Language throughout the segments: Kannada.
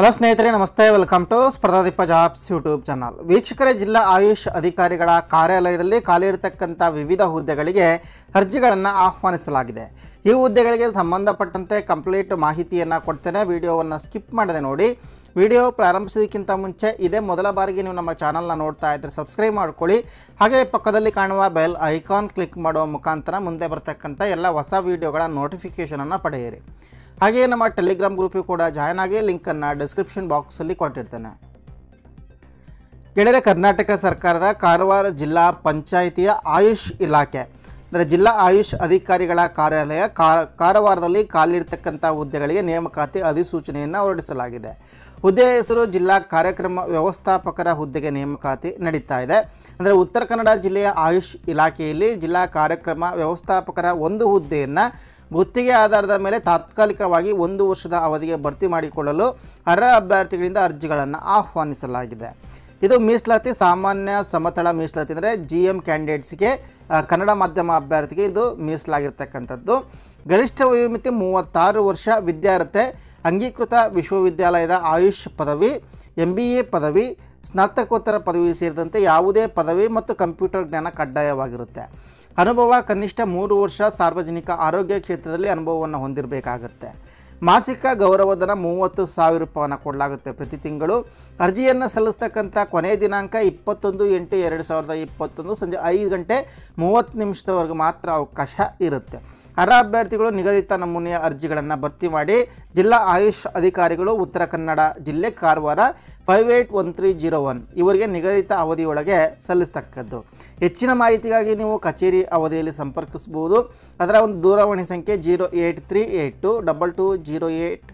ಹಲೋ ಸ್ನೇಹಿತರೆ ನಮಸ್ತೆ welcome to Spardhadeepa jobs YouTube channel ವೀಕ್ಷಕರೇ ಜಿಲ್ಲಾ ಆಯುಷ್ ಅಧಿಕಾರಿಗಳ ಕಾರ್ಯಾಲಯದಲ್ಲಿ ಖಾಲಿ ಇರತಕ್ಕಂಥ ವಿವಿಧ ಹುದ್ದೆಗಳಿಗೆ ಅರ್ಜಿಗಳನ್ನು ಆಹ್ವಾನಿಸಲಾಗಿದೆ ಈ ಹುದ್ದೆಗಳಿಗೆ ಸಂಬಂಧಪಟ್ಟಂತೆ ಕಂಪ್ಲೀಟ್ ಮಾಹಿತಿಯನ್ನು ಕೊಡ್ತೇನೆ ವಿಡಿಯೋವನ್ನು ಸ್ಕಿಪ್ ಮಾಡದೆ ನೋಡಿ ವಿಡಿಯೋ ಪ್ರಾರಂಭಿಸೋದಕ್ಕಿಂತ ಮುಂಚೆ ಇದೇ ಮೊದಲ ಬಾರಿಗೆ ನೀವು ನಮ್ಮ ಚಾನಲ್ನ ನೋಡ್ತಾ ಇದ್ದರೆ ಸಬ್ಸ್ಕ್ರೈಬ್ ಮಾಡ್ಕೊಳ್ಳಿ ಹಾಗೆ ಪಕ್ಕದಲ್ಲಿ ಕಾಣುವ ಬೆಲ್ ಐಕಾನ್ ಕ್ಲಿಕ್ ಮಾಡುವ ಮುಖಾಂತರ ಮುಂದೆ ಬರ್ತಕ್ಕಂಥ ಎಲ್ಲ ಹೊಸ ವೀಡಿಯೋಗಳ ನೋಟಿಫಿಕೇಷನನ್ನು ಪಡೆಯಿರಿ ಹಾಗೆಯೇ ನಮ್ಮ ಟೆಲಿಗ್ರಾಮ್ ಗ್ರೂಪಿಗೆ ಕೂಡ ಜಾಯ್ನ್ ಆಗಿ ಲಿಂಕನ್ನು ಡಿಸ್ಕ್ರಿಪ್ಷನ್ ಬಾಕ್ಸಲ್ಲಿ ಕೊಟ್ಟಿರ್ತೇನೆ ಗೆಳೆಯರೆ ಕರ್ನಾಟಕ ಸರ್ಕಾರದ ಕಾರವಾರ ಜಿಲ್ಲಾ ಪಂಚಾಯಿತಿಯ ಆಯುಷ್ ಇಲಾಖೆ ಅಂದರೆ ಜಿಲ್ಲಾ ಆಯುಷ್ ಅಧಿಕಾರಿಗಳ ಕಾರ್ಯಾಲಯ ಕಾರವಾರದಲ್ಲಿ ಕಾಲಿಡ್ತಕ್ಕಂಥ ಹುದ್ದೆಗಳಿಗೆ ನೇಮಕಾತಿ ಅಧಿಸೂಚನೆಯನ್ನು ಹೊರಡಿಸಲಾಗಿದೆ ಹುದ್ದೆಯ ಹೆಸರು ಜಿಲ್ಲಾ ಕಾರ್ಯಕ್ರಮ ವ್ಯವಸ್ಥಾಪಕರ ಹುದ್ದೆಗೆ ನೇಮಕಾತಿ ನಡೀತಾ ಇದೆ ಅಂದರೆ ಉತ್ತರ ಕನ್ನಡ ಜಿಲ್ಲೆಯ ಆಯುಷ್ ಇಲಾಖೆಯಲ್ಲಿ ಜಿಲ್ಲಾ ಕಾರ್ಯಕ್ರಮ ವ್ಯವಸ್ಥಾಪಕರ ಒಂದು ಹುದ್ದೆಯನ್ನು ಗುತ್ತಿಗೆ ಆಧಾರದ ಮೇಲೆ ತಾತ್ಕಾಲಿಕವಾಗಿ ಒಂದು ವರ್ಷದ ಅವಧಿಗೆ ಭರ್ತಿ ಮಾಡಿಕೊಳ್ಳಲು ಅರ್ಹ ಅಭ್ಯರ್ಥಿಗಳಿಂದ ಅರ್ಜಿಗಳನ್ನು ಆಹ್ವಾನಿಸಲಾಗಿದೆ ಇದು ಮೀಸಲಾತಿ ಸಾಮಾನ್ಯ ಸಮತಳ ಮೀಸಲಾತಿ ಅಂದರೆ ಜಿ ಎಮ್ ಕ್ಯಾಂಡಿಡೇಟ್ಸ್ಗೆ ಕನ್ನಡ ಮಾಧ್ಯಮ ಅಭ್ಯರ್ಥಿಗೆ ಇದು ಮೀಸಲಾಗಿರ್ತಕ್ಕಂಥದ್ದು ಗರಿಷ್ಠ ವಯೋಮಿತಿ ಮೂವತ್ತಾರು ವರ್ಷ ವಿದ್ಯಾರ್ಥಿ ಅಂಗೀಕೃತ ವಿಶ್ವವಿದ್ಯಾಲಯದ ಆಯುಷ್ ಪದವಿ ಎಂ ಬಿ ಎ ಪದವಿ ಸ್ನಾತಕೋತ್ತರ ಪದವಿ ಸೇರಿದಂತೆ ಯಾವುದೇ ಪದವಿ ಮತ್ತು ಕಂಪ್ಯೂಟರ್ ಜ್ಞಾನ ಕಡ್ಡಾಯವಾಗಿರುತ್ತೆ ಅನುಭವ ಕನಿಷ್ಠ ಮೂರು ವರ್ಷ ಸಾರ್ವಜನಿಕ ಆರೋಗ್ಯ ಕ್ಷೇತ್ರದಲ್ಲಿ ಅನುಭವವನ್ನು ಹೊಂದಿರಬೇಕಾಗುತ್ತೆ ಮಾಸಿಕ ಗೌರವಧನ ಮೂವತ್ತು ಸಾವಿರ ರೂಪಾಯನ್ನು ಕೊಡಲಾಗುತ್ತೆ ಪ್ರತಿ ತಿಂಗಳು ಅರ್ಜಿಯನ್ನು ಸಲ್ಲಿಸ್ತಕ್ಕಂಥ ಕೊನೆಯ ದಿನಾಂಕ ಇಪ್ಪತ್ತೊಂದು ಎಂಟು ಎರಡು ಸಾವಿರದ ಇಪ್ಪತ್ತೊಂದು ಸಂಜೆ ಐದು ಗಂಟೆ ಮೂವತ್ತು ನಿಮಿಷದವರೆಗೂ ಮಾತ್ರ ಅವಕಾಶ ಇರುತ್ತೆ ಅರ್ಹ ಅಭ್ಯರ್ಥಿಗಳು ನಿಗದಿತ ನಮೂನೆಯ ಅರ್ಜಿಗಳನ್ನು ಭರ್ತಿ ಮಾಡಿ ಜಿಲ್ಲಾ ಆಯುಷ್ ಅಧಿಕಾರಿಗಳು ಉತ್ತರ ಕನ್ನಡ ಜಿಲ್ಲೆ Karwar five eight one three zero one ಇವರಿಗೆ ನಿಗದಿತ ಅವಧಿಯೊಳಗೆ ಸಲ್ಲಿಸ್ತಕ್ಕದ್ದು ಹೆಚ್ಚಿನ ಮಾಹಿತಿಗಾಗಿ ನೀವು ಕಚೇರಿ ಅವಧಿಯಲ್ಲಿ ಸಂಪರ್ಕಿಸಬಹುದು ಅದರ ಒಂದು ದೂರವಾಣಿ ಸಂಖ್ಯೆ zero eight three eight two double two zero eight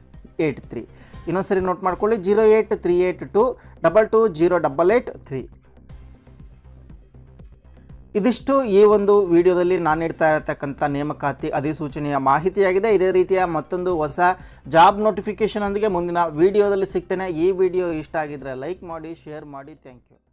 eight three ಇನ್ನೊಂದ್ಸರಿ ನೋಟ್ ಮಾಡ್ಕೊಳ್ಳಿ zero eight three eight two double two zero double eight three ಇದಿಷ್ಟು ಈ ಒಂದು ವಿಡಿಯೋದಲ್ಲಿ ನಾನು ನೀಡ್ತಾ ಇರತಕ್ಕಂಥ ನೇಮಕಾತಿ ಅಧಿಸೂಚನೆಯ ಮಾಹಿತಿಯಾಗಿದೆ ಇದೇ ರೀತಿಯ ಮತ್ತೊಂದು ಹೊಸ ಜಾಬ್ ನೋಟಿಫಿಕೇಷನ್ ಒಂದಿಗೆ ಮುಂದಿನ ವಿಡಿಯೋದಲ್ಲಿ ಸಿಗ್ತೇನೆ ಈ ವಿಡಿಯೋ ಇಷ್ಟ ಆಗಿದ್ರೆ ಲೈಕ್ ಮಾಡಿ ಶೇರ್ ಮಾಡಿ ಥ್ಯಾಂಕ್ ಯು